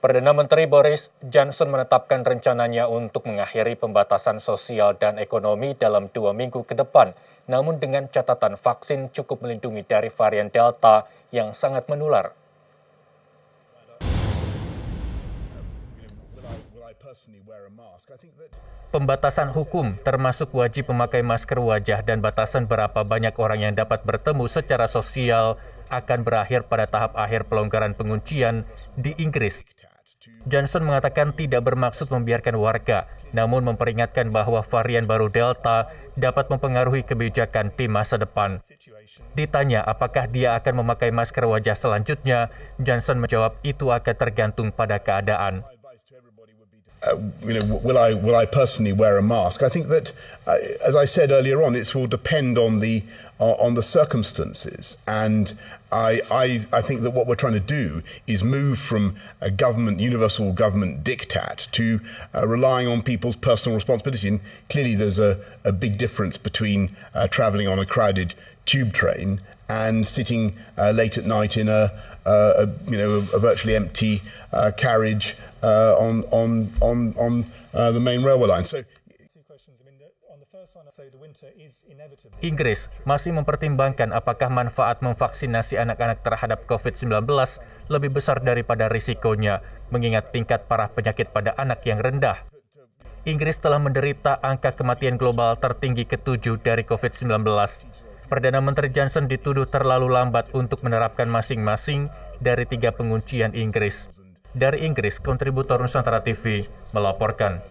Perdana Menteri Boris Johnson menetapkan rencananya untuk mengakhiri pembatasan sosial dan ekonomi dalam dua minggu ke depan, namun dengan catatan vaksin cukup melindungi dari varian Delta yang sangat menular. Pembatasan hukum termasuk wajib memakai masker wajah dan batasan berapa banyak orang yang dapat bertemu secara sosial akan berakhir pada tahap akhir pelonggaran penguncian di Inggris Johnson mengatakan tidak bermaksud membiarkan warga, namun memperingatkan bahwa varian baru Delta dapat mempengaruhi kebijakan di masa depan. Ditanya apakah dia akan memakai masker wajah selanjutnya, Johnson menjawab itu akan tergantung pada keadaan. Uh, you know, will I will I on, on the circumstances. And I, I, I think that what we're trying to do is move from a government, universal government diktat to uh, relying on people's personal responsibility. And clearly, there's a, a big difference between uh, traveling on a crowded tube train and sitting uh, late at night in a, uh, a you know a, virtually empty uh, carriage uh, on on on on uh, the main railway line. So Inggris masih mempertimbangkan apakah manfaat memvaksinasi anak-anak terhadap COVID-19 lebih besar daripada risikonya, mengingat tingkat parah penyakit pada anak yang rendah. Inggris telah menderita angka kematian global tertinggi ketujuh dari COVID-19. Perdana Menteri Johnson dituduh terlalu lambat untuk menerapkan masing-masing dari tiga penguncian Inggris. Dari Inggris, kontributor Nusantara TV melaporkan.